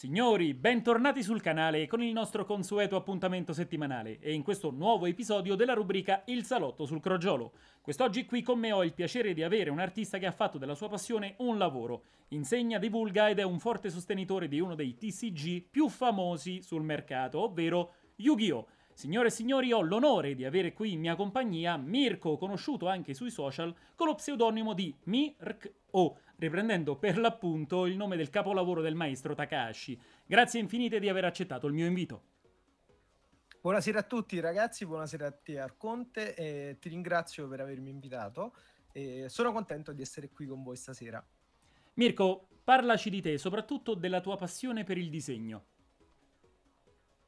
Signori, bentornati sul canale con il nostro consueto appuntamento settimanale e in questo nuovo episodio della rubrica Il salotto sul crogiolo. Quest'oggi qui con me ho il piacere di avere un artista che ha fatto della sua passione un lavoro, insegna, divulga ed è un forte sostenitore di uno dei TCG più famosi sul mercato, ovvero Yu-Gi-Oh! Signore e signori, ho l'onore di avere qui in mia compagnia Mirko, conosciuto anche sui social con lo pseudonimo di Mirk O, riprendendo per l'appunto il nome del capolavoro del maestro Takashi. Grazie infinite di aver accettato il mio invito. Buonasera a tutti ragazzi, buonasera a te Arconte, eh, ti ringrazio per avermi invitato e sono contento di essere qui con voi stasera. Mirko, parlaci di te e soprattutto della tua passione per il disegno.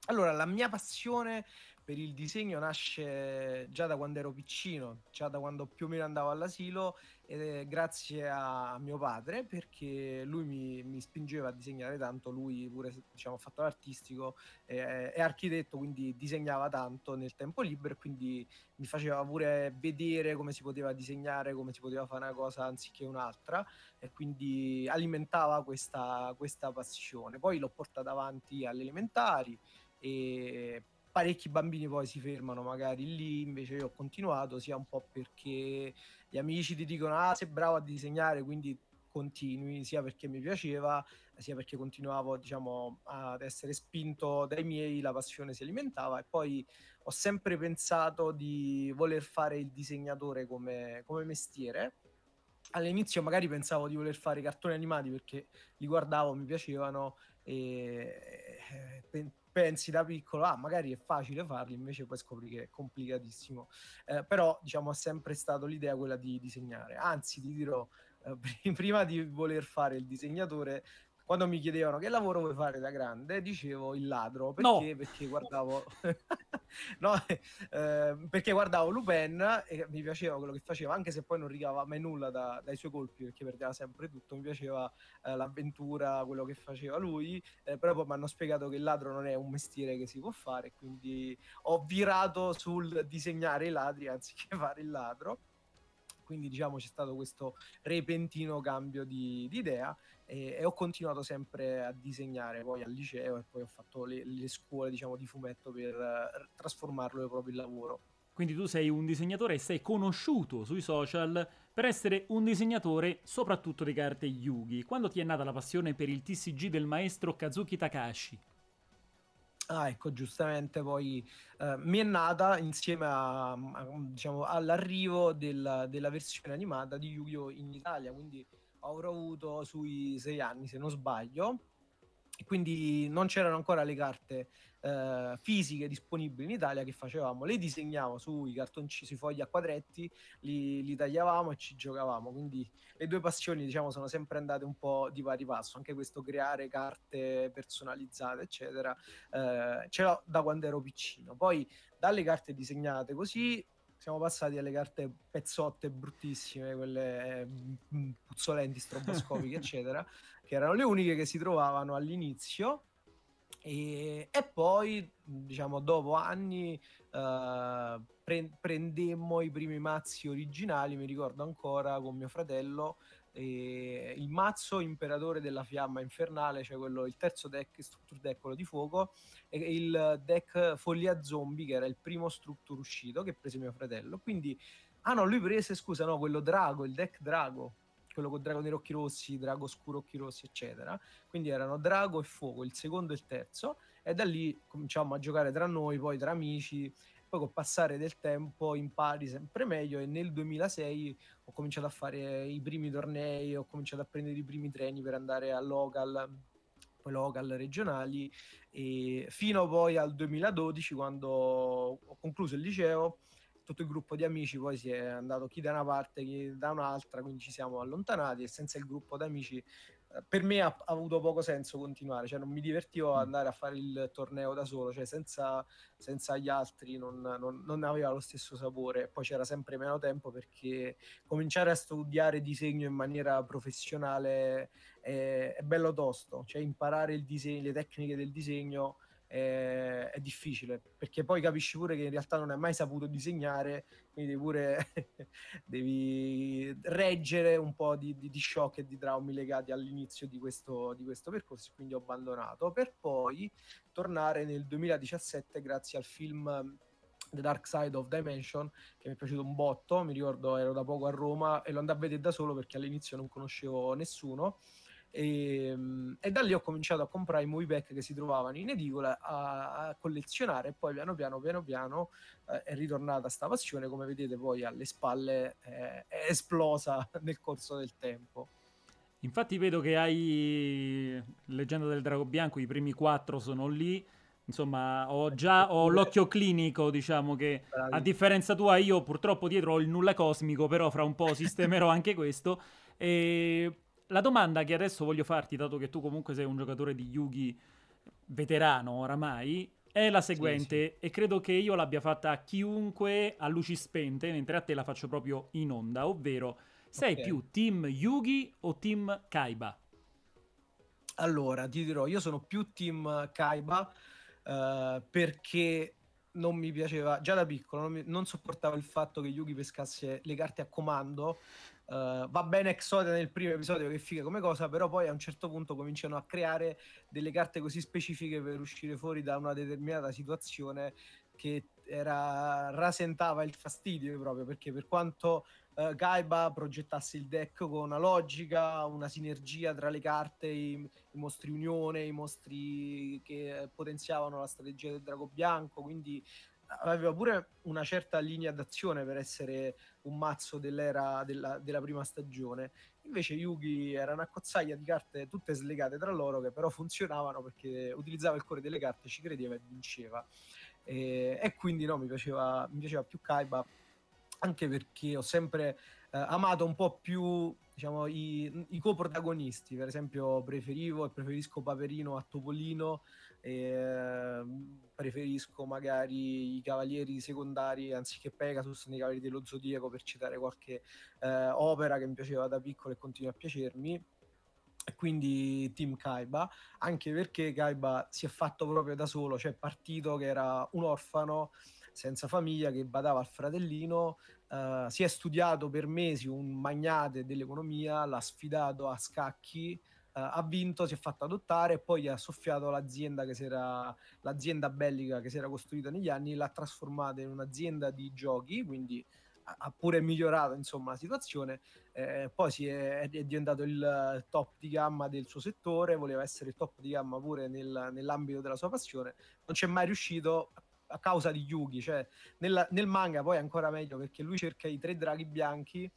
Allora, la mia passione per il disegno nasce già da quando ero piccino, già da quando più o meno andavo all'asilo, eh, grazie a, mio padre, perché lui mi, mi, spingeva a disegnare tanto, lui pure diciamo, fatto l'artistico, eh, è architetto, quindi disegnava tanto nel tempo libero, e quindi mi faceva pure vedere come si poteva disegnare, come si poteva fare una cosa anziché un'altra, e quindi alimentava questa, questa passione. Poi l'ho portata avanti alle elementari e parecchi bambini poi si fermano magari lì, invece io ho continuato sia un po' perché gli amici ti dicono ah sei bravo a disegnare, quindi continui, sia perché mi piaceva, sia perché continuavo diciamo, ad essere spinto dai miei, la passione si alimentava e poi ho sempre pensato di voler fare il disegnatore come, come mestiere. All'inizio magari pensavo di voler fare i cartoni animati perché li guardavo, mi piacevano e eh, pensi da piccolo, ah, magari è facile farli, invece poi scopri che è complicatissimo. Eh, però, diciamo, è sempre stata l'idea quella di disegnare. Anzi, ti dirò, eh, prima di voler fare il disegnatore, quando mi chiedevano che lavoro vuoi fare da grande, dicevo il ladro perché, no. perché guardavo no, eh, perché guardavo Lupin e mi piaceva quello che faceva, anche se poi non rigava mai nulla da, dai suoi colpi perché perdeva sempre tutto. Mi piaceva eh, l'avventura, quello che faceva lui, eh, però poi mi hanno spiegato che il ladro non è un mestiere che si può fare, quindi ho virato sul disegnare i ladri anziché fare il ladro. Quindi diciamo c'è stato questo repentino cambio di, di idea e, e, ho continuato sempre a disegnare poi al liceo e poi ho fatto le, le scuole diciamo, di fumetto per eh, trasformarlo proprio in lavoro. Quindi tu sei un disegnatore e sei conosciuto sui social per essere un disegnatore soprattutto di carte Yugi. Quando ti è nata la passione per il TCG del maestro Kazuki Takashi? Ah, ecco, giustamente poi eh, mi è nata insieme a, a, diciamo, all'arrivo della, della, versione animata di Yu-Gi-Oh! in Italia, quindi avrò avuto sui sei anni, se non sbaglio. Quindi non c'erano ancora le carte eh, fisiche disponibili in Italia che facevamo, le disegnavo sui cartoncini, sui fogli a quadretti, li, li, tagliavamo e ci giocavamo. Quindi le due passioni diciamo, sono sempre andate un po' di pari passo, anche questo creare carte personalizzate, eccetera, eh, ce l'ho da quando ero piccino. Poi dalle carte disegnate così siamo passati alle carte pezzotte bruttissime, quelle eh, puzzolenti, stroboscopiche, eccetera, che erano le uniche che si trovavano all'inizio. E, e poi, diciamo, dopo anni eh, pre- prendemmo i primi mazzi originali, mi ricordo ancora, con mio fratello e il mazzo imperatore della fiamma infernale, cioè quello, il terzo deck, structure deck, quello di fuoco, e il deck follia zombie, che era il primo structure uscito, che prese mio fratello. Quindi, ah no, lui prese, scusa, no, quello drago, il deck drago, quello con drago nero occhi rossi, drago scuro occhi rossi, eccetera. Quindi erano drago e fuoco, il secondo e il terzo, e da lì cominciamo a giocare tra noi, poi tra amici, poi col passare del tempo impari sempre meglio e nel 2006 ho cominciato a fare i primi tornei, ho cominciato a prendere i primi treni per andare a local, poi local regionali e fino poi al 2012 quando ho concluso il liceo tutto il gruppo di amici poi si è andato chi da una parte chi da un'altra quindi ci siamo allontanati e senza il gruppo di amici per me ha, ha, avuto poco senso continuare, cioè non mi divertivo ad mm. andare a fare il torneo da solo, cioè senza, senza gli altri non, non, non, aveva lo stesso sapore, poi c'era sempre meno tempo perché cominciare a studiare disegno in maniera professionale è, è bello tosto, cioè imparare il disegno, le tecniche del disegno eh, è difficile perché poi capisci pure che in realtà non hai mai saputo disegnare quindi pure devi reggere un po' di, di, di, shock e di traumi legati all'inizio di questo, di questo percorso quindi ho abbandonato per poi tornare nel 2017 grazie al film um, The Dark Side of Dimension che mi è piaciuto un botto mi ricordo ero da poco a Roma e lo andai a vedere da solo perché all'inizio non conoscevo nessuno e, ehm, e, da lì ho cominciato a comprare i movieback che si trovavano in edicola a, a collezionare e poi piano piano piano piano eh, è ritornata sta passione come vedete poi alle spalle eh, è esplosa nel corso del tempo infatti vedo che hai Leggenda del Drago Bianco i primi quattro sono lì insomma ho già ho l'occhio clinico diciamo che a differenza tua io purtroppo dietro ho il nulla cosmico però fra un po' sistemerò anche questo e la domanda che adesso voglio farti, dato che tu comunque sei un giocatore di Yugi veterano oramai, è la seguente, sì, sì. e credo che io l'abbia fatta a chiunque a luci spente, mentre a te la faccio proprio in onda, ovvero sei okay. più team Yugi o team Kaiba? Allora, ti dirò, io sono più team Kaiba uh, perché non mi piaceva, già da piccolo, non, mi, non, sopportavo il fatto che Yugi pescasse le carte a comando Uh, va bene Exodia nel primo episodio che figa come cosa, però poi a un certo punto cominciano a creare delle carte così specifiche per uscire fuori da una determinata situazione che era, rasentava il fastidio proprio perché per quanto uh, Gaiba progettasse il deck con una logica, una sinergia tra le carte, i, i mostri unione, i mostri che potenziavano la strategia del drago bianco, quindi aveva pure una certa linea d'azione per essere un mazzo dell'era della, della prima stagione. Invece Yugi era una cozzaglia di carte tutte slegate tra loro che però funzionavano perché utilizzava il cuore delle carte, ci credeva e vinceva. E, e quindi no, mi piaceva, mi piaceva più Kaiba anche perché ho sempre eh, amato un po' più diciamo, i, i coprotagonisti. Per esempio, preferivo e preferisco Paperino a Topolino, eh, preferisco magari i cavalieri secondari anziché Pegasus nei Cavalieri dello Zodiaco, per citare qualche eh, opera che mi piaceva da piccolo e continua a piacermi quindi team Kaiba, anche perché Kaiba si è fatto proprio da solo, cioè partito che era un orfano senza famiglia che badava al fratellino, eh, si è studiato per mesi un magnate dell'economia, l'ha sfidato a scacchi, uh, ha vinto, si è fatto adottare e poi ha soffiato l'azienda, che si era, l'azienda bellica che si era costruita negli anni, l'ha trasformata in un'azienda di giochi, quindi ha pure migliorato insomma, la situazione, eh, poi si è, è, diventato il top di gamma del suo settore, voleva essere il top di gamma pure nel, nell'ambito della sua passione, non c'è mai riuscito, a causa di Yugi. Cioè, nella, nel manga poi è ancora meglio perché lui cerca i tre draghi bianchi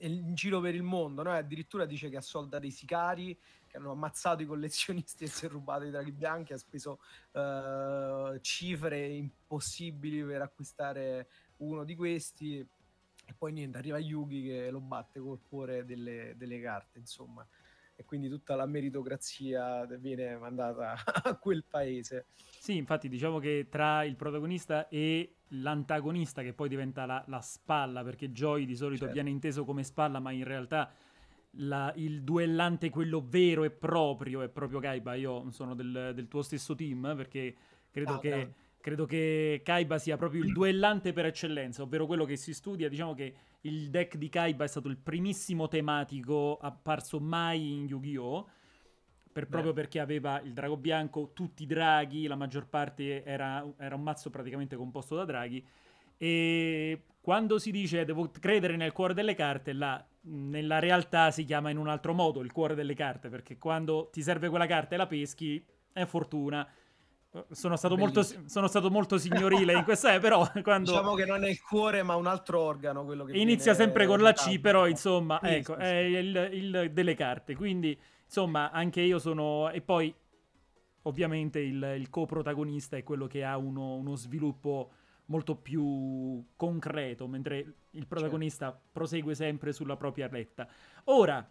in giro per il mondo, no? addirittura dice che assolda dei sicari che hanno ammazzato i collezionisti e si è rubato i draghi bianchi, ha speso uh, cifre impossibili per acquistare uno di questi e poi niente, arriva Yugi che lo batte col cuore delle, delle carte, insomma e quindi tutta la meritocrazia viene mandata a quel paese. Sì, infatti diciamo che tra il protagonista e l'antagonista che poi diventa la, la spalla, perché Joy di solito certo. viene inteso come spalla, ma in realtà la, il duellante, quello vero e proprio, è proprio Gaiba. Io sono del, del tuo stesso team perché credo ah, che... Grande Credo che Kaiba sia proprio il duellante per eccellenza, ovvero quello che si studia. Diciamo che il deck di Kaiba è stato il primissimo tematico apparso mai in Yu-Gi-Oh! Per, proprio perché aveva il drago bianco, tutti i draghi, la maggior parte era, era un mazzo praticamente composto da draghi. E quando si dice devo credere nel cuore delle carte, là, nella realtà si chiama in un altro modo il cuore delle carte, perché quando ti serve quella carta e la peschi, è fortuna sono stato, molto, sono stato, molto, signorile in questa, eh, però quando... Diciamo che non è il cuore, ma un altro organo quello che... Inizia sempre con la C, però insomma, sì, ecco, sì, sì. è il, il, delle carte. Quindi, insomma, anche io sono... E poi, ovviamente, il, il coprotagonista è quello che ha uno, uno, sviluppo molto più concreto, mentre il protagonista certo. prosegue sempre sulla propria retta. Ora,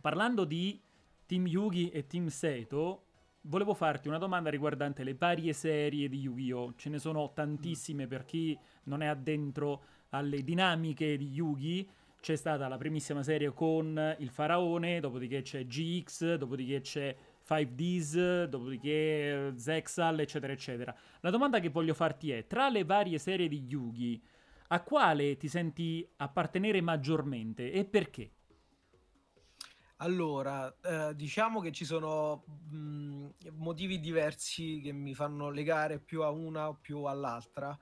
parlando di Team Yugi e Team Seto volevo farti una domanda riguardante le varie serie di Yu-Gi-Oh! Ce ne sono tantissime per chi non è addentro alle dinamiche di yu Yugi. C'è stata la primissima serie con il faraone, dopodiché c'è GX, dopodiché c'è 5Ds, dopodiché eh, Zexal, eccetera, eccetera. La domanda che voglio farti è, tra le varie serie di yu Yugi, a quale ti senti appartenere maggiormente e perché? Allora, eh, diciamo che ci sono mh, mm, motivi diversi che mi fanno legare più a una o più all'altra.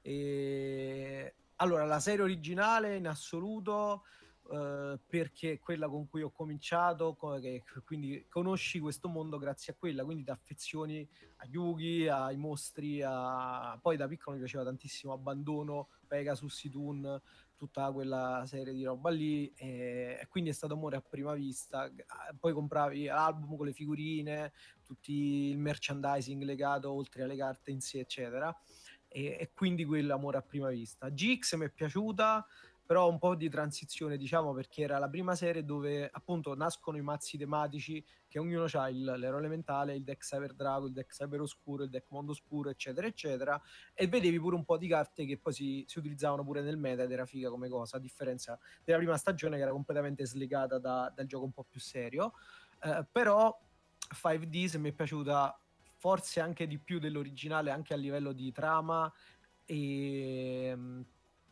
E... Allora, la serie originale in assoluto, eh, perché quella con cui ho cominciato, co- che, quindi conosci questo mondo grazie a quella, quindi da affezioni a Yugi, ai mostri, a... poi da piccolo mi piaceva tantissimo Abbandono, Pegasus, Toon, tutta quella serie di roba lì e, quindi è stato amore a prima vista poi compravi l'album con le figurine tutto il merchandising legato oltre alle carte in sé eccetera e, e quindi quell'amore a prima vista GX mi è piaciuta però un po' di transizione, diciamo, perché era la prima serie dove appunto nascono i mazzi tematici che ognuno ha il, l'eroe elementale, il deck cyber drago, il deck cyber oscuro, il deck mondo oscuro, eccetera, eccetera, e vedevi pure un po' di carte che poi si, si utilizzavano pure nel meta ed era figa come cosa, a differenza della prima stagione che era completamente slegata da, dal gioco un po' più serio, eh, però 5D se mi è piaciuta forse anche di più dell'originale anche a livello di trama e ehm,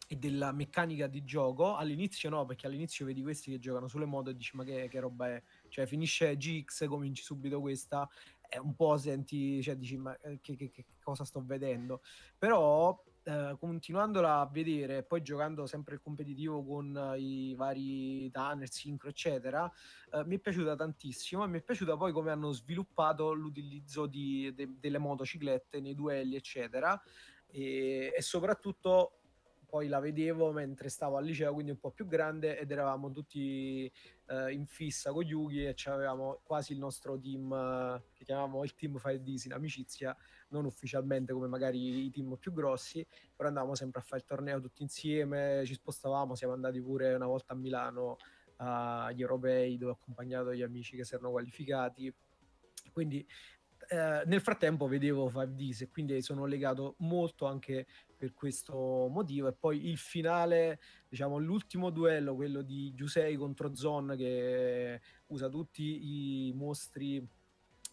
e della meccanica di gioco. All'inizio no, perché all'inizio vedi questi che giocano sulle moto e dici ma che, che roba è? Cioè finisce GX, cominci subito questa, è un po' senti, cioè dici ma eh, che, che, che cosa sto vedendo? Però eh, continuandola a vedere, poi giocando sempre il competitivo con eh, i vari tunnel, sincro, eccetera, eh, mi è piaciuta tantissimo e mi è piaciuta poi come hanno sviluppato l'utilizzo di, de, delle motociclette nei duelli, eccetera. e, e soprattutto poi la vedevo mentre stavo al liceo, quindi un po' più grande, ed eravamo tutti eh, in fissa con Yugi e avevamo quasi il nostro team, eh, che chiamavamo il team Fire in amicizia, non ufficialmente come magari i team più grossi, però andavamo sempre a fare il torneo tutti insieme, ci spostavamo, siamo andati pure una volta a Milano eh, agli europei dove ho accompagnato gli amici che si erano qualificati. Quindi eh, nel frattempo vedevo 5Ds e quindi sono legato molto anche per questo motivo. E poi il finale, diciamo l'ultimo duello, quello di Giusei contro Zon, che usa tutti i mostri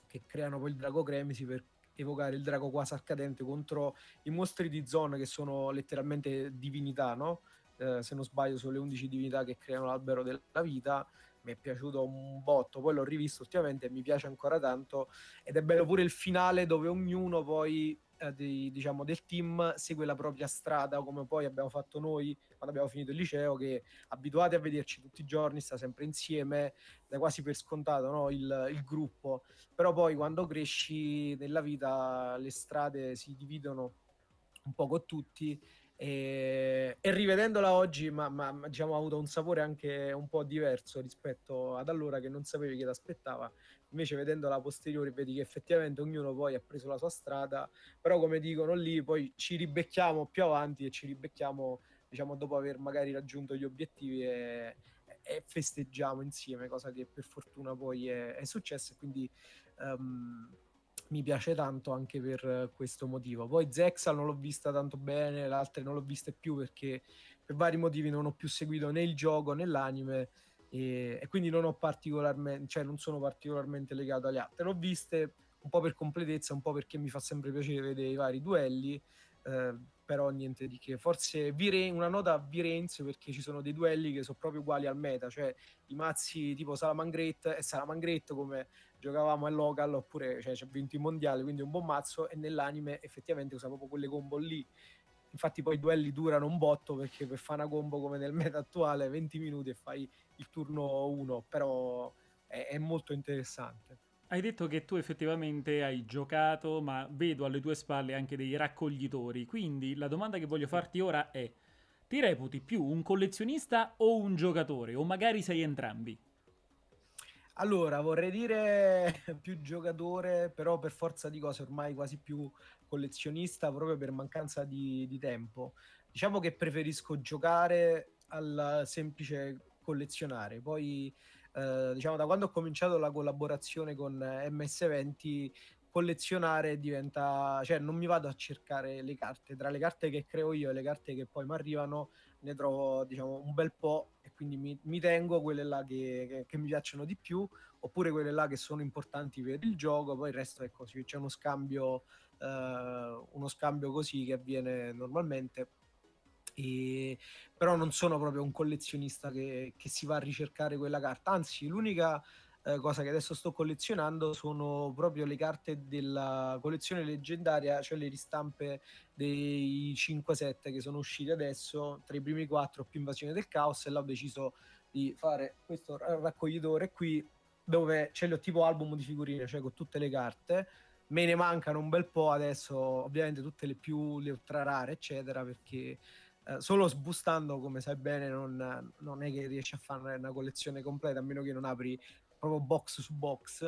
che creano poi il drago Cremisi per evocare il drago quasi accadente contro i mostri di Zon, che sono letteralmente divinità, no? Eh, se non sbaglio, sono le 11 divinità che creano l'albero della vita mi è piaciuto un botto, poi l'ho rivisto ultimamente e mi piace ancora tanto ed è bello pure il finale dove ognuno poi eh, diciamo, del team segue la propria strada, come poi abbiamo fatto noi quando abbiamo finito il liceo, che abituati a vederci tutti i giorni, sta sempre insieme, da quasi per scontato no? il, il, gruppo. Però poi quando cresci nella vita le strade si dividono un po' con tutti e, e rivedendola oggi, ma, ma, ma diciamo, ha avuto un sapore anche un po' diverso rispetto ad allora che non sapevi che ti aspettava. Invece, vedendola a vedi che effettivamente ognuno poi ha preso la sua strada. Però, come dicono lì, poi ci ribecchiamo più avanti e ci ribecchiamo, diciamo, dopo aver magari raggiunto gli obiettivi e, e festeggiamo insieme, cosa che per fortuna poi è, è successa. Quindi. Um, mi piace tanto anche per questo motivo. Poi Zexal non l'ho vista tanto bene, le altre non l'ho vista più perché per vari motivi non ho più seguito né il gioco né l'anime e, e quindi non, ho particolarmente, cioè non sono particolarmente legato alle altre. L'ho viste un po' per completezza, un po' perché mi fa sempre piacere vedere i vari duelli, eh, però niente di che. Forse Viren, una nota a Virenze perché ci sono dei duelli che sono proprio uguali al meta, cioè i mazzi tipo Salamangret e eh, Salamangret come giocavamo a local oppure cioè, ci ha vinto i mondiali, quindi un buon mazzo e nell'anime effettivamente usa proprio quelle combo lì. Infatti poi i duelli durano un botto perché per fare una combo come nel meta attuale 20 minuti e fai il turno 1, però è, è molto interessante. Hai detto che tu effettivamente hai giocato, ma vedo alle tue spalle anche dei raccoglitori, quindi la domanda che voglio farti ora è, ti reputi più un collezionista o un giocatore, o magari sei entrambi? Allora, vorrei dire più giocatore, però per forza di cose ormai quasi più collezionista, proprio per mancanza di, di tempo. Diciamo che preferisco giocare al semplice collezionare. Poi, eh, diciamo, da quando ho cominciato la collaborazione con MS20, collezionare diventa, cioè non mi vado a cercare le carte, tra le carte che creo io e le carte che poi mi arrivano, ne trovo diciamo un bel po' quindi mi, mi tengo quelle là che, che, che, mi piacciono di più, oppure quelle là che sono importanti per il gioco, poi il resto è così, ecco, c'è uno scambio, eh, uno scambio così che avviene normalmente. E, però non sono proprio un collezionista che, che si va a ricercare quella carta, anzi l'unica eh, cosa che adesso sto collezionando, sono proprio le carte della collezione leggendaria, cioè le ristampe dei 5-7 che sono uscite adesso, tra i primi 4 più Invasione del Caos, e l'ho deciso di fare questo raccoglitore qui dove ce l'ho tipo album di figurine, cioè con tutte le carte. Me ne mancano un bel po' adesso, ovviamente tutte le più le ultra rare, eccetera, perché Uh, solo sbustando, come sai bene, non, non, è che riesci a fare una collezione completa, a meno che non apri proprio box su box,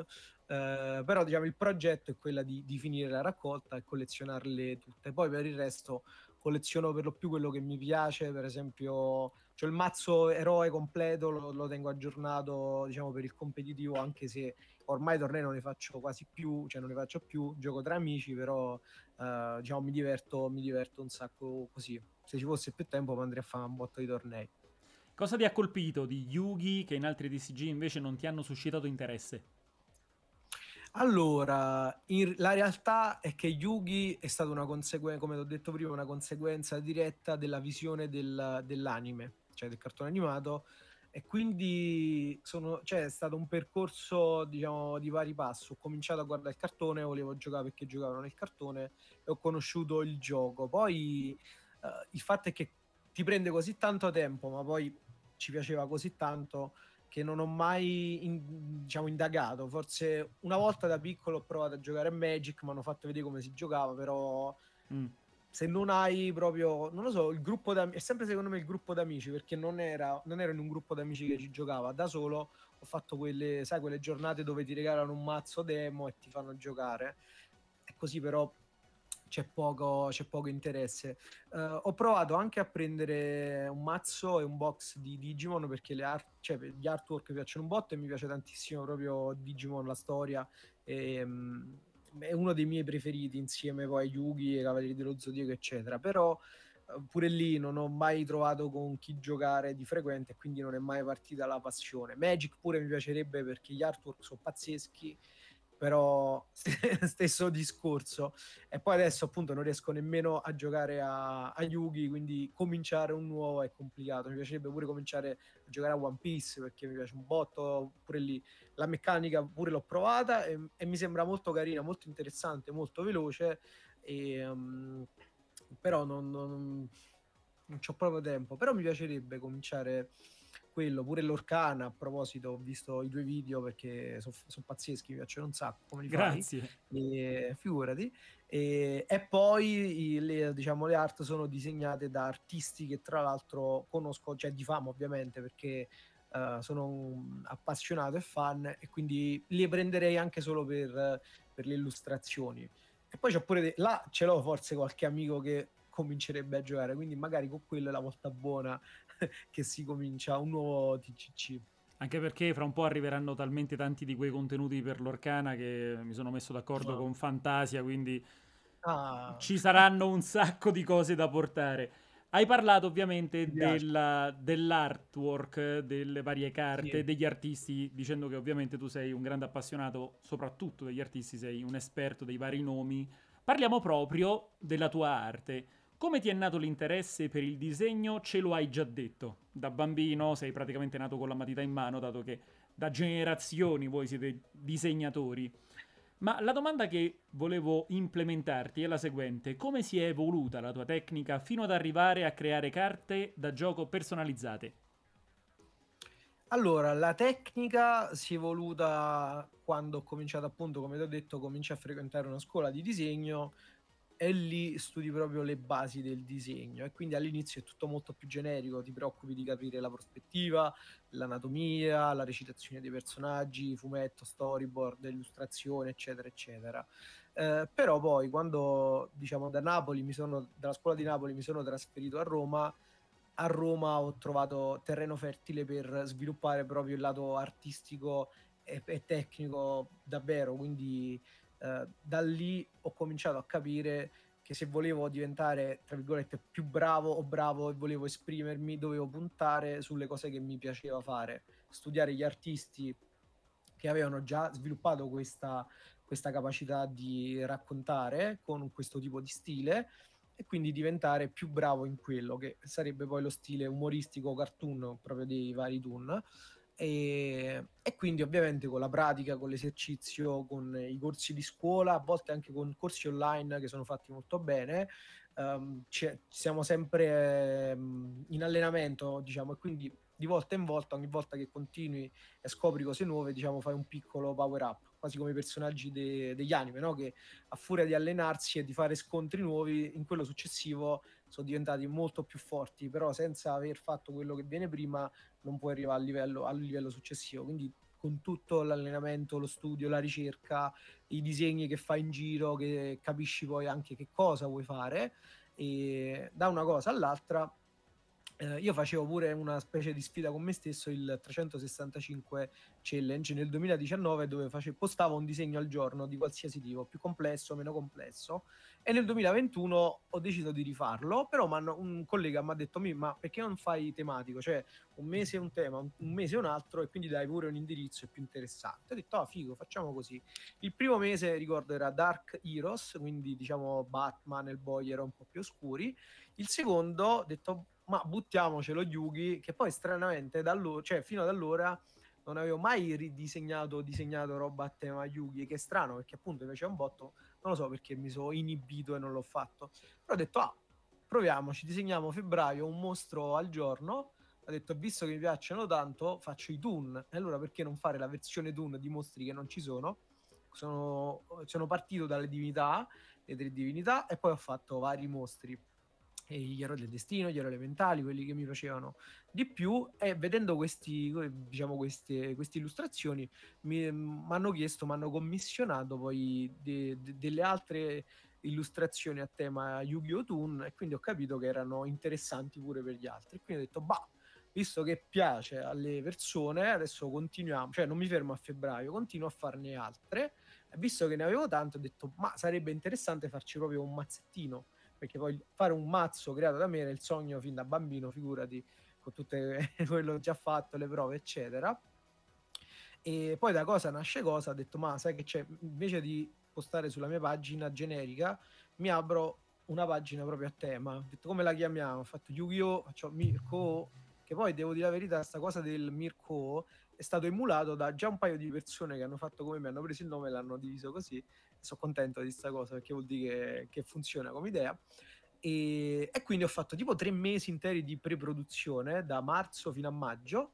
eh, però diciamo il progetto è quello di, di, finire la raccolta e collezionarle tutte. Poi per il resto colleziono per lo più quello che mi piace, per esempio cioè il mazzo eroe completo lo, lo tengo aggiornato diciamo per il competitivo, anche se ormai tornei non ne faccio quasi più, cioè non ne faccio più, gioco tra amici, però eh, diciamo mi diverto, mi diverto un sacco così. Se ci fosse più tempo andrei a fare un botto di tornei. Cosa ti ha colpito di Yugi che in altri DCG invece non ti hanno suscitato interesse? Allora, in, la realtà è che Yugi è stata una conseguenza, come ho detto prima, una conseguenza diretta della visione del, dell'anime, cioè del cartone animato, e quindi sono, cioè, è stato un percorso diciamo, di vari passi. Ho cominciato a guardare il cartone, volevo giocare perché giocavano nel cartone e ho conosciuto il gioco. Poi eh, il fatto è che ti prende così tanto tempo, ma poi ci piaceva così tanto che non ho mai in, diciamo, indagato. Forse una volta da piccolo ho provato a giocare a Magic, mi hanno fatto vedere come si giocava, però mm. se non hai proprio, non lo so, il gruppo d'amici, è sempre secondo me il gruppo d'amici, perché non, era, non ero in un gruppo d'amici che ci giocava, da solo ho fatto quelle, sai, quelle giornate dove ti regalano un mazzo demo e ti fanno giocare. È così però c'è poco, c'è poco interesse. Uh, ho provato anche a prendere un mazzo e un box di Digimon perché art- cioè, gli artwork piacciono un botto e mi piace tantissimo proprio Digimon, la storia. E, um, è uno dei miei preferiti insieme poi a Yugi e Cavalieri dello Zodiaco, eccetera. Però eh, pure lì non ho mai trovato con chi giocare di frequente, e quindi non è mai partita la passione. Magic pure mi piacerebbe perché gli artwork sono pazzeschi però stesso discorso. E poi adesso appunto non riesco nemmeno a giocare a, a, Yugi, quindi cominciare un nuovo è complicato. Mi piacerebbe pure cominciare a giocare a One Piece perché mi piace un botto, pure lì la meccanica pure l'ho provata e, e mi sembra molto carina, molto interessante, molto veloce, e, um, però non, non, non, non ho proprio tempo. Però mi piacerebbe cominciare quello, pure l'Orcana, a proposito, ho visto i due video perché sono so pazzeschi, mi piacciono un sacco, come li Grazie. fai, e, figurati. E, e poi le, diciamo, le art sono disegnate da artisti che tra l'altro conosco, cioè di fama ovviamente, perché uh, sono un appassionato e fan e quindi le prenderei anche solo per, per le illustrazioni. E poi c'ho pure, de- là ce l'ho forse qualche amico che comincerebbe a giocare. Quindi magari con quello è la volta buona che si comincia un nuovo TCC. Anche perché fra un po' arriveranno talmente tanti di quei contenuti per l'Orcana che mi sono messo d'accordo oh. con Fantasia, quindi ah. ci saranno un sacco di cose da portare. Hai parlato ovviamente della, dell'artwork, delle varie carte, sì. degli artisti, dicendo che ovviamente tu sei un grande appassionato, soprattutto degli artisti, sei un esperto dei vari nomi. Parliamo proprio della tua arte. Come ti è nato l'interesse per il disegno? Ce lo hai già detto. Da bambino sei praticamente nato con la matita in mano, dato che da generazioni voi siete disegnatori. Ma la domanda che volevo implementarti è la seguente: come si è evoluta la tua tecnica fino ad arrivare a creare carte da gioco personalizzate? Allora, la tecnica si è evoluta quando ho cominciato, appunto, come ti ho detto, cominciai a frequentare una scuola di disegno e lì studi proprio le basi del disegno e quindi all'inizio è tutto molto più generico, ti preoccupi di capire la prospettiva, l'anatomia, la recitazione dei personaggi, fumetto, storyboard, illustrazione, eccetera, eccetera. Eh, però poi quando diciamo da Napoli mi sono, dalla scuola di Napoli mi sono trasferito a Roma, a Roma ho trovato terreno fertile per sviluppare proprio il lato artistico e, e tecnico davvero, quindi eh, da lì ho cominciato a capire che se volevo diventare, tra virgolette, più bravo o bravo e volevo esprimermi, dovevo puntare sulle cose che mi piaceva fare, studiare gli artisti che avevano già sviluppato questa, questa capacità di raccontare con questo tipo di stile e quindi diventare più bravo in quello che sarebbe poi lo stile umoristico cartoon proprio dei vari Toon e, ehm, e, quindi ovviamente con la pratica, con l'esercizio, con i corsi di scuola, a volte anche con corsi online che sono fatti molto bene, um, ehm, c- siamo sempre um, in allenamento, diciamo, e quindi di volta in volta, ogni volta che continui e scopri cose nuove, diciamo, fai un piccolo power up, quasi come i personaggi de- degli anime, no? che a furia di allenarsi e di fare scontri nuovi, in quello successivo sono diventati molto più forti, però senza aver fatto quello che viene prima non puoi arrivare al livello, al livello successivo. Quindi con tutto l'allenamento, lo studio, la ricerca, i disegni che fai in giro, che capisci poi anche che cosa vuoi fare, e da una cosa all'altra eh, io facevo pure una specie di sfida con me stesso, il 365 Challenge nel 2019, dove face- postavo un disegno al giorno di qualsiasi tipo, più complesso, meno complesso. E nel 2021 ho deciso di rifarlo, però un collega mi ha detto: Ma perché non fai tematico? Cioè, un mese un tema, un mese un altro, e quindi dai pure un indirizzo è più interessante. Ho detto: Ah, figo, facciamo così. Il primo mese, ricordo, era Dark Heroes, quindi diciamo Batman e il Boy erano un po' più oscuri. Il secondo, ho detto ma buttiamocelo Yugi, che poi stranamente da allo- cioè, fino ad allora non avevo mai ridisegnato disegnato roba a tema Yugi, che è strano perché appunto invece è un botto, non lo so perché mi sono inibito e non l'ho fatto, però ho detto ah, proviamoci, disegniamo febbraio un mostro al giorno, ha detto visto che mi piacciono tanto faccio i Toon, e allora perché non fare la versione Toon di mostri che non ci sono? Sono, sono partito dalle divinità, le tre divinità, e poi ho fatto vari mostri gli eroi del destino, gli eroi elementali, quelli che mi piacevano di più e vedendo questi, diciamo, queste, queste illustrazioni mi hanno chiesto, mi hanno commissionato poi de, de, delle altre illustrazioni a tema Yu-Gi-Oh! Toon e quindi ho capito che erano interessanti pure per gli altri. Quindi ho detto, bah, visto che piace alle persone, adesso continuiamo, cioè non mi fermo a febbraio, continuo a farne altre. E visto che ne avevo tante, ho detto, ma sarebbe interessante farci proprio un mazzettino perché poi fare un mazzo creato da me era il sogno fin da bambino, figurati, con tutto quello già fatto, le prove, eccetera. E poi da cosa nasce cosa, Ha detto, ma sai che c'è, invece di postare sulla mia pagina generica, mi apro una pagina proprio a tema. Ho detto, come la chiamiamo? Ho fatto Yu-Gi-Oh!, faccio Mirko, che poi devo dire la verità, sta cosa del Mirko è stato emulato da già un paio di persone che hanno fatto come me, hanno preso il nome e l'hanno diviso così, sono contento di questa cosa perché vuol dire che, che funziona come idea. E, e, quindi ho fatto tipo tre mesi interi di pre-produzione da marzo fino a maggio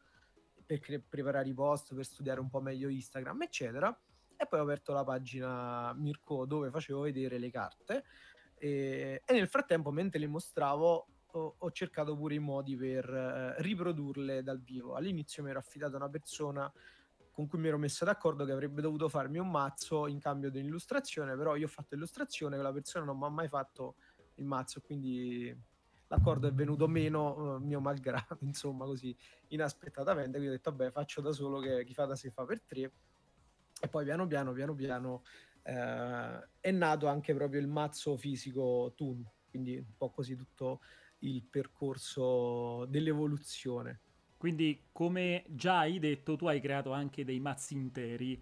per cre- preparare i post, per studiare un po' meglio Instagram, eccetera. E poi ho aperto la pagina Mirko dove facevo vedere le carte. E, e nel frattempo, mentre le mostravo, ho, ho cercato pure i modi per eh, riprodurle dal vivo. All'inizio mi ero affidato a una persona con cui mi ero messo d'accordo che avrebbe dovuto farmi un mazzo in cambio dell'illustrazione, però io ho fatto illustrazione, la persona non mi ha mai fatto il mazzo, quindi l'accordo è venuto meno eh, mio malgrado, insomma, così inaspettatamente, quindi ho detto vabbè, faccio da solo che chi fa da sé fa per tre e poi piano piano piano piano eh, è nato anche proprio il mazzo fisico Toon, quindi un po' così tutto il percorso dell'evoluzione. Quindi, come già hai detto, tu hai creato anche dei mazzi interi.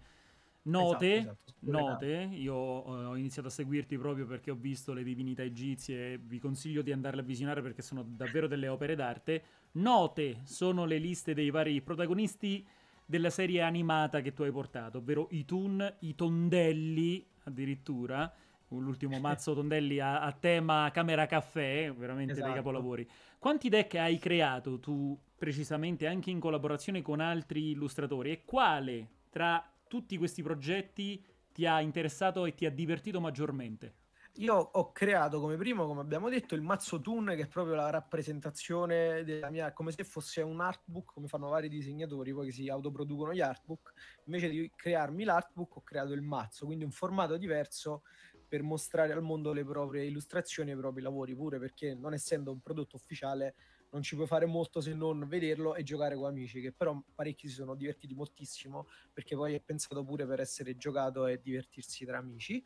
Note, esatto, esatto. note io ho iniziato a seguirti proprio perché ho visto le divinità egizie, vi consiglio di andarle a visionare perché sono davvero delle opere d'arte. Note sono le liste dei vari protagonisti della serie animata che tu hai portato, ovvero i Toon, i Tondelli addirittura, l'ultimo mazzo Tondelli a, a, tema camera caffè, veramente esatto. dei capolavori. Quanti deck hai creato tu precisamente anche in collaborazione con altri illustratori e quale tra tutti questi progetti ti ha interessato e ti ha divertito maggiormente? Io ho creato come primo, come abbiamo detto, il mazzo Toon, che è proprio la rappresentazione della mia, come se fosse un artbook, come fanno vari disegnatori poi che si autoproducono gli artbook. Invece di crearmi l'artbook, ho creato il mazzo, quindi un formato diverso per mostrare al mondo le proprie illustrazioni e i propri lavori, pure perché non essendo un prodotto ufficiale non ci puoi fare molto se non vederlo e giocare con amici, che però parecchi si sono divertiti moltissimo perché poi è pensato pure per essere giocato e divertirsi tra amici.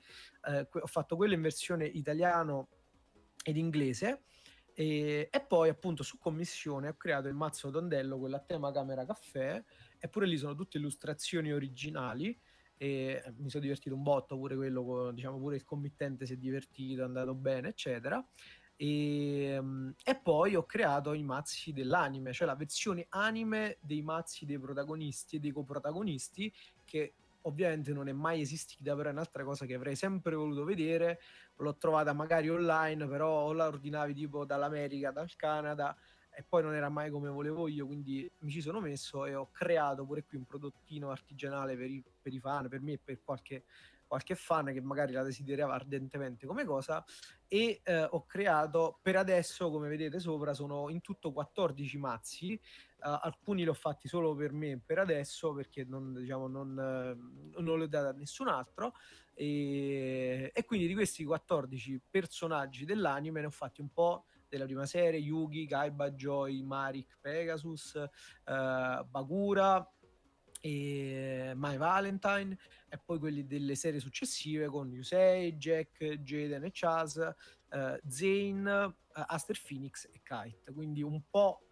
Eh, ho fatto quello in versione italiano ed inglese. E, e, poi appunto su commissione ho creato il mazzo tondello, quello a tema camera caffè, e pure lì sono tutte illustrazioni originali e mi sono divertito un botto pure quello, diciamo pure il committente si è divertito, è andato bene, eccetera. E, ehm, e, poi ho creato i mazzi dell'anime, cioè la versione anime dei mazzi dei protagonisti e dei coprotagonisti che ovviamente non è mai esistita, però è un'altra cosa che avrei sempre voluto vedere, l'ho trovata magari online, però o la ordinavi tipo dall'America, dal Canada, e poi non era mai come volevo io, quindi mi ci sono messo e ho creato pure qui un prodottino artigianale per i, per i fan, per me e per qualche, qualche, fan che magari la desiderava ardentemente come cosa e eh, ho creato, per adesso come vedete sopra, sono in tutto 14 mazzi, eh, alcuni li ho fatti solo per me per adesso perché non, diciamo, non, eh, non li ho dati a nessun altro e, e quindi di questi 14 personaggi dell'anime ne ho fatti un po' della prima serie, Yugi, Kaiba, Joy, Marik, Pegasus, eh, Bagura, e My Valentine e poi quelli delle serie successive con Yusei, Jack, Jaden e Chaz, eh, Zane, eh, Aster Phoenix e Kite. Quindi un po'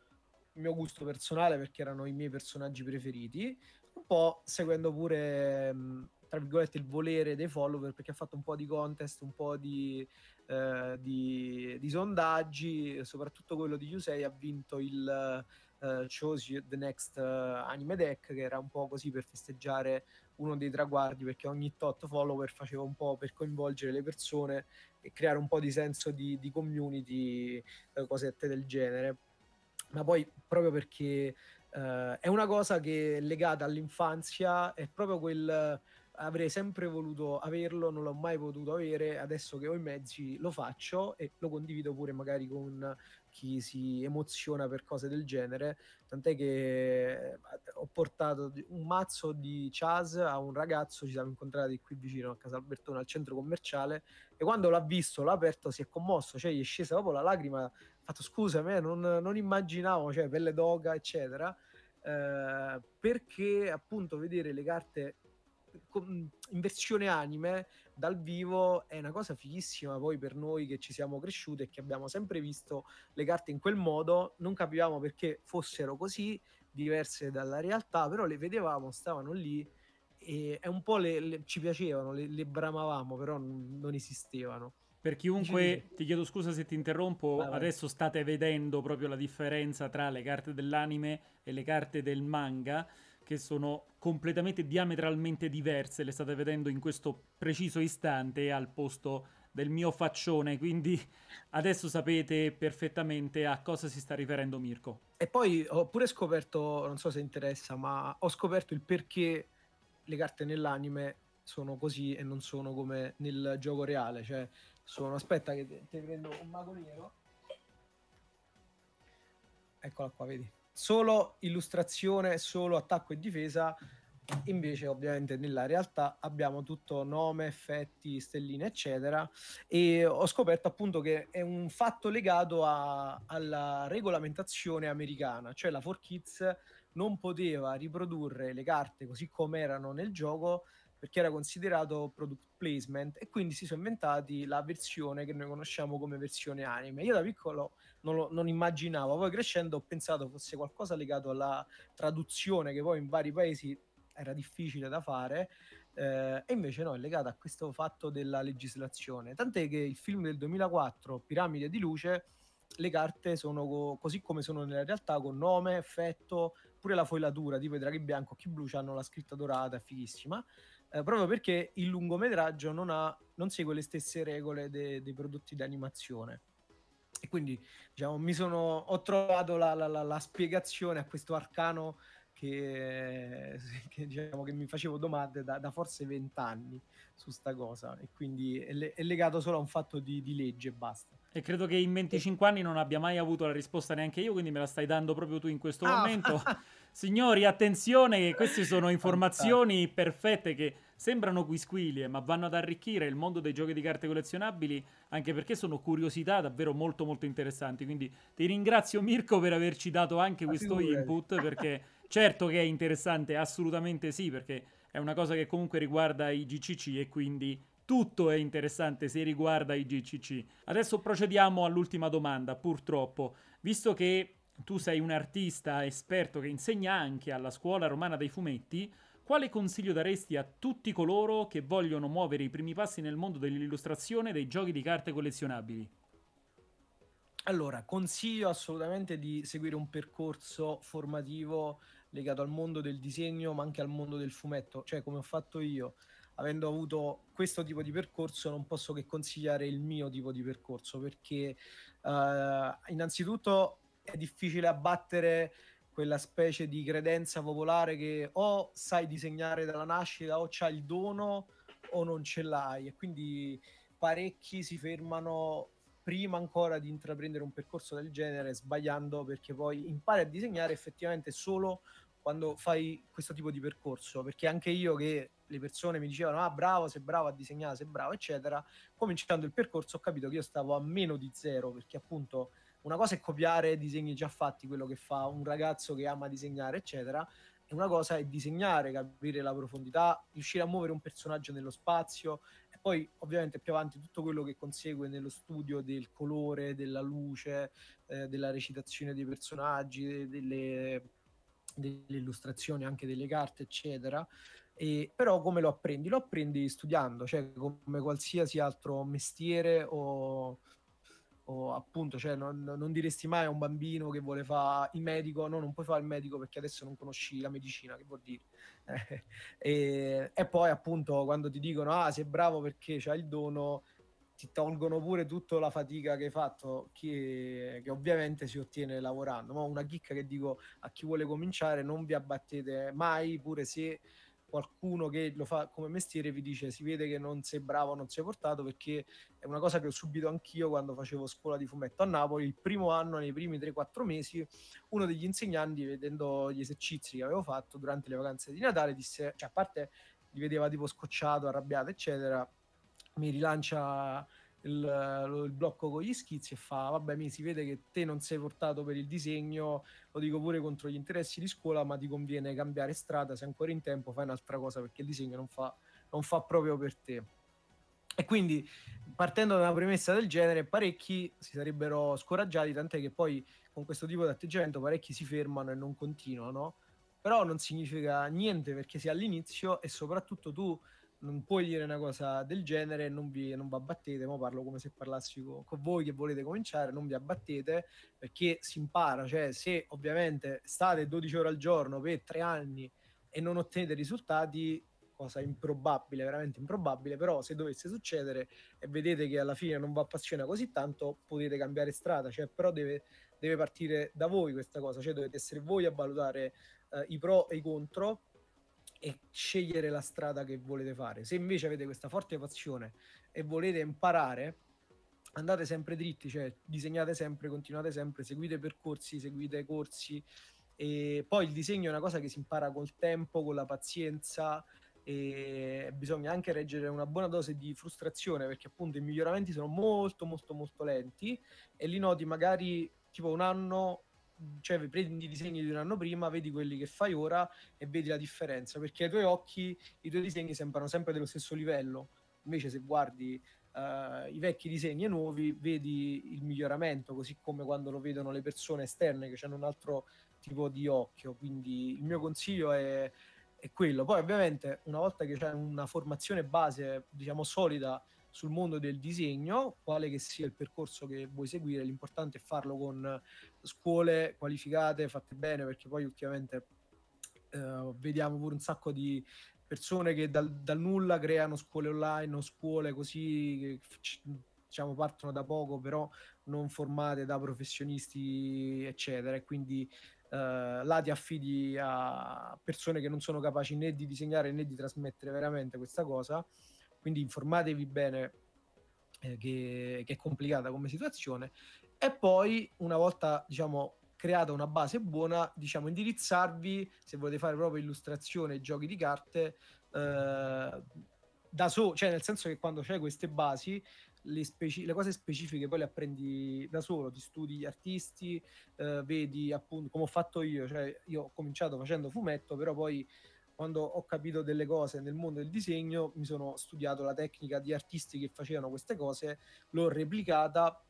il mio gusto personale perché erano i miei personaggi preferiti, un po' seguendo pure... Mh, tra virgolette il volere dei follower perché ha fatto un po' di contest, un po' di eh, di, di, sondaggi, soprattutto quello di Yusei, ha vinto il eh, Chose the Next eh, Anime Deck, che era un po' così per festeggiare uno dei traguardi, perché ogni tot follower faceva un po' per coinvolgere le persone e creare un po' di senso di, di community, eh, cosette del genere. Ma poi proprio perché Uh, è una cosa che è legata all'infanzia, è proprio quel, avrei sempre voluto averlo, non l'ho mai potuto avere, adesso che ho i mezzi lo faccio e lo condivido pure magari con chi si emoziona per cose del genere, tant'è che eh, ho portato un mazzo di Chaz a un ragazzo, ci siamo incontrati qui vicino a Casalbertone al centro commerciale e quando l'ha visto, l'ha aperto, si è commosso, cioè gli è scesa proprio la lacrima, ha fatto scusa, eh, non, non immaginavo, cioè pelle d'oca, eccetera. Eh, perché appunto vedere le carte in versione anime dal vivo è una cosa fighissima poi per noi che ci siamo cresciuti e che abbiamo sempre visto le carte in quel modo non capivamo perché fossero così diverse dalla realtà però le vedevamo stavano lì e è un po' le, le ci piacevano le, le, bramavamo però non, non esistevano per chiunque, ti chiedo scusa se ti interrompo, Vabbè. adesso state vedendo proprio la differenza tra le carte dell'anime e le carte del manga che sono completamente diametralmente diverse, le state vedendo in questo preciso istante al posto del mio faccione, quindi adesso sapete perfettamente a cosa si sta riferendo Mirko. E poi ho pure scoperto, non so se interessa, ma ho scoperto il perché le carte nell'anime sono così e non sono come nel gioco reale, cioè sono aspetta che te, prendo un mago nero. Eccola qua, vedi solo illustrazione, solo attacco e difesa. Invece, ovviamente, nella realtà abbiamo tutto nome, effetti, stelline, eccetera. E ho scoperto appunto che è un fatto legato a, alla regolamentazione americana, cioè la 4Kids non poteva riprodurre le carte così come erano nel gioco perché era considerato product placement e quindi si sono inventati la versione che noi conosciamo come versione anime. Io da piccolo non, lo, non immaginavo, poi crescendo ho pensato fosse qualcosa legato alla traduzione che poi in vari paesi era difficile da fare, eh, e invece no, è legata a questo fatto della legislazione. Tant'è che il film del 2004, Piramide di Luce, le carte sono co- così come sono nella realtà, con nome, effetto, pure la foilatura, tipo i draghi bianco, chi blu, hanno la scritta dorata, è fighissima eh, proprio perché il lungometraggio non, ha, non segue le stesse regole de, dei prodotti d'animazione. E quindi diciamo, sono, ho trovato la, la, la, la, spiegazione a questo arcano che, che, diciamo, che mi facevo domande da, da forse vent'anni su sta cosa e quindi è, le, è, legato solo a un fatto di, di legge e basta. E credo che in 25 anni non abbia mai avuto la risposta neanche io, quindi me la stai dando proprio tu in questo ah. momento. Signori, attenzione, queste sono informazioni perfette che sembrano quisquilie, ma vanno ad arricchire il mondo dei giochi di carte collezionabili, anche perché sono curiosità davvero molto molto interessanti. Quindi ti ringrazio Mirko per averci dato anche questo input, perché certo che è interessante, assolutamente sì, perché è una cosa che comunque riguarda i GCC e quindi tutto è interessante se riguarda i GCC. Adesso procediamo all'ultima domanda, purtroppo, visto che tu sei un artista esperto che insegna anche alla scuola romana dei fumetti, quale consiglio daresti a tutti coloro che vogliono muovere i primi passi nel mondo dell'illustrazione dei giochi di carte collezionabili? Allora, consiglio assolutamente di seguire un percorso formativo legato al mondo del disegno, ma anche al mondo del fumetto, cioè come ho fatto io. Avendo avuto questo tipo di percorso, non posso che consigliare il mio tipo di percorso perché, eh, innanzitutto, è difficile abbattere quella specie di credenza popolare che o sai disegnare dalla nascita o c'hai il dono o non ce l'hai e quindi parecchi si fermano prima ancora di intraprendere un percorso del genere sbagliando perché poi impari a disegnare effettivamente solo quando fai questo tipo di percorso perché anche io che le persone mi dicevano ah bravo sei bravo a disegnare sei bravo eccetera cominciando il percorso ho capito che io stavo a meno di zero perché appunto una cosa è copiare disegni già fatti, quello che fa un ragazzo che ama disegnare, eccetera, e una cosa è disegnare, capire la profondità, riuscire a muovere un personaggio nello spazio e poi ovviamente più avanti tutto quello che consegue nello studio del colore, della luce, eh, della recitazione dei personaggi, delle, delle illustrazioni anche delle carte, eccetera. E, però come lo apprendi? Lo apprendi studiando, cioè come qualsiasi altro mestiere o o appunto cioè, non, non, diresti mai a un bambino che vuole fare il medico, no, non puoi fare il medico perché adesso non conosci la medicina, che vuol dire? e, e, poi appunto quando ti dicono, ah sei bravo perché c'hai il dono, ti tolgono pure tutta la fatica che hai fatto, che, che ovviamente si ottiene lavorando. Ma una chicca che dico a chi vuole cominciare, non vi abbattete mai, pure se qualcuno che lo fa come mestiere vi dice si vede che non sei bravo, non sei portato perché è una cosa che ho subito anch'io quando facevo scuola di fumetto a Napoli, il primo anno, nei primi 3-4 mesi, uno degli insegnanti vedendo gli esercizi che avevo fatto durante le vacanze di Natale disse, cioè a parte li vedeva tipo scocciato, arrabbiato, eccetera, mi rilancia il, il, blocco con gli schizzi e fa vabbè mi si vede che te non sei portato per il disegno lo dico pure contro gli interessi di scuola ma ti conviene cambiare strada se ancora in tempo fai un'altra cosa perché il disegno non fa, non fa proprio per te e quindi partendo da una premessa del genere parecchi si sarebbero scoraggiati tant'è che poi con questo tipo di atteggiamento parecchi si fermano e non continuano però non significa niente perché sei all'inizio e soprattutto tu non puoi dire una cosa del genere, non vi, non vi abbattete, ma parlo come se parlassi con, con, voi che volete cominciare, non vi abbattete perché si impara, cioè se ovviamente state 12 ore al giorno per tre anni e non ottenete risultati, cosa improbabile, veramente improbabile, però se dovesse succedere e vedete che alla fine non vi appassiona così tanto, potete cambiare strada, cioè però deve, deve partire da voi questa cosa, cioè dovete essere voi a valutare eh, i pro e i contro e scegliere la strada che volete fare. Se invece avete questa forte passione e volete imparare, andate sempre dritti, cioè disegnate sempre, continuate sempre, seguite percorsi, seguite corsi. E poi il disegno è una cosa che si impara col tempo, con la pazienza e bisogna anche reggere una buona dose di frustrazione perché appunto i miglioramenti sono molto molto molto lenti e li noti magari tipo un anno cioè prendi i disegni di un anno prima, vedi quelli che fai ora e vedi la differenza, perché ai tuoi occhi i tuoi disegni sembrano sempre dello stesso livello, invece se guardi uh, i vecchi disegni e nuovi vedi il miglioramento, così come quando lo vedono le persone esterne che hanno un altro tipo di occhio, quindi il mio consiglio è, è quello. Poi ovviamente una volta che c'è una formazione base, diciamo solida, sul mondo del disegno, quale che sia il percorso che vuoi seguire, l'importante è farlo con scuole qualificate, fatte bene, perché poi ultimamente eh, vediamo pure un sacco di persone che dal, dal nulla creano scuole online o scuole così che diciamo partono da poco però non formate da professionisti eccetera e quindi Uh, là ti affidi a persone che non sono capaci né di disegnare né di trasmettere veramente questa cosa quindi informatevi bene eh, che, che, è complicata come situazione. E poi, una volta diciamo, creata una base buona, diciamo, indirizzarvi, se volete fare proprio illustrazione e giochi di carte, eh, da solo, cioè nel senso che quando c'è queste basi, le, speci- le, cose specifiche poi le apprendi da solo, ti studi gli artisti, eh, vedi appunto come ho fatto io, cioè io ho cominciato facendo fumetto, però poi quando ho capito delle cose nel mondo del disegno, mi sono studiato la tecnica di artisti che facevano queste cose, l'ho replicata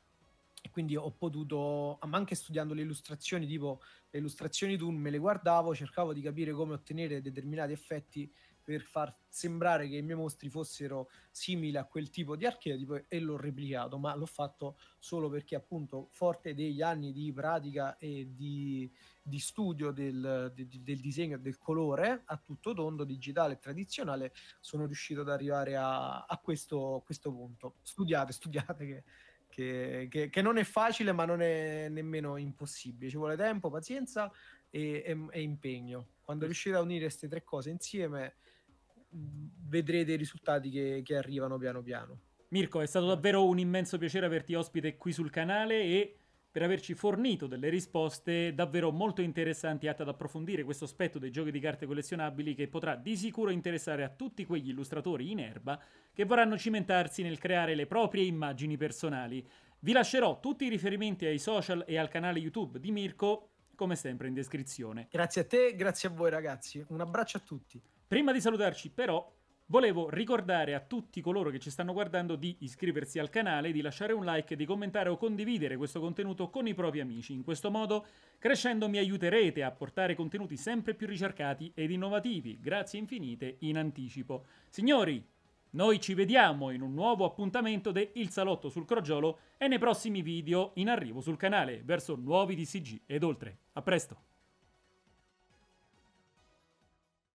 e quindi ho potuto, ah, ma anche studiando le illustrazioni, tipo le illustrazioni Toon, me le guardavo, cercavo di capire come ottenere determinati effetti per far sembrare che i miei mostri fossero simili a quel tipo di archetipo e l'ho replicato, ma l'ho fatto solo perché appunto forte degli anni di pratica e di, di studio del, del, del disegno e del colore a tutto tondo, digitale e tradizionale, sono riuscito ad arrivare a, a questo, questo, punto. Studiate, studiate che, che, che, che, non è facile ma non è nemmeno impossibile, ci vuole tempo, pazienza e, e, e impegno. Quando riuscite a unire queste tre cose insieme vedrete i risultati che, che arrivano piano piano. Mirko, è stato davvero un immenso piacere averti ospite qui sul canale e per averci fornito delle risposte davvero molto interessanti atte ad approfondire questo aspetto dei giochi di carte collezionabili che potrà di sicuro interessare a tutti quegli illustratori in erba che vorranno cimentarsi nel creare le proprie immagini personali. Vi lascerò tutti i riferimenti ai social e al canale YouTube di Mirko, come sempre in descrizione. Grazie a te, grazie a voi ragazzi, un abbraccio a tutti. Prima di salutarci, però, volevo ricordare a tutti coloro che ci stanno guardando di iscriversi al canale, di lasciare un like, di commentare o condividere questo contenuto con i propri amici. In questo modo, crescendo, mi aiuterete a portare contenuti sempre più ricercati ed innovativi. Grazie infinite in anticipo. Signori, noi ci vediamo in un nuovo appuntamento de Il Salotto sul Crogiolo e nei prossimi video in arrivo sul canale, verso nuovi DCG ed oltre. A presto!